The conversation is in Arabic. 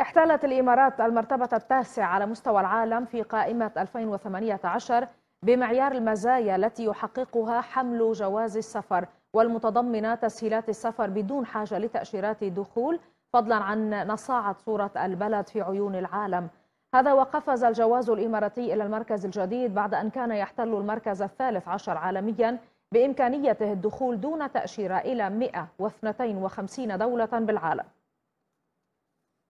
احتلت الإمارات المرتبة التاسعة على مستوى العالم في قائمة 2018 بمعيار المزايا التي يحققها حمل جواز السفر والمتضمنة تسهيلات السفر بدون حاجة لتأشيرات دخول فضلا عن نصاعة صورة البلد في عيون العالم هذا وقفز الجواز الإماراتي إلى المركز الجديد بعد أن كان يحتل المركز الثالث عشر عالميا بإمكانيته الدخول دون تأشيرة إلى 152 دولة بالعالم